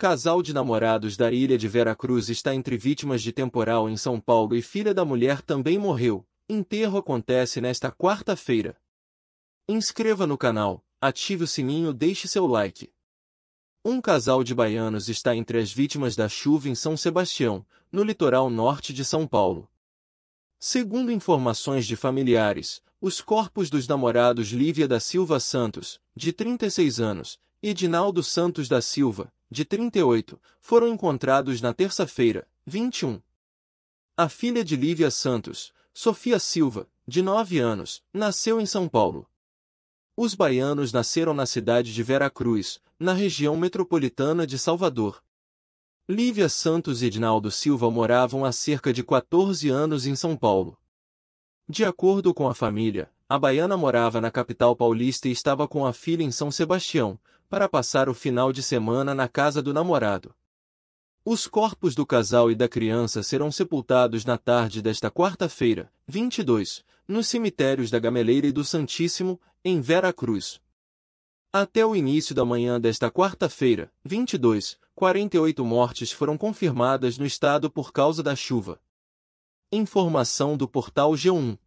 Casal de namorados da ilha de Veracruz está entre vítimas de temporal em São Paulo e filha da mulher também morreu. Enterro acontece nesta quarta-feira. Inscreva no canal, ative o sininho e deixe seu like. Um casal de baianos está entre as vítimas da chuva em São Sebastião, no litoral norte de São Paulo. Segundo informações de familiares, os corpos dos namorados Lívia da Silva Santos, de 36 anos, e Dinaldo Santos da Silva, de 38, foram encontrados na terça-feira, 21. A filha de Lívia Santos, Sofia Silva, de 9 anos, nasceu em São Paulo. Os baianos nasceram na cidade de Veracruz, na região metropolitana de Salvador. Lívia Santos e Edinaldo Silva moravam há cerca de 14 anos em São Paulo. De acordo com a família, a baiana morava na capital paulista e estava com a filha em São Sebastião, para passar o final de semana na casa do namorado. Os corpos do casal e da criança serão sepultados na tarde desta quarta-feira, 22, nos cemitérios da Gameleira e do Santíssimo, em Vera Cruz. Até o início da manhã desta quarta-feira, 22, 48 mortes foram confirmadas no estado por causa da chuva. Informação do portal G1.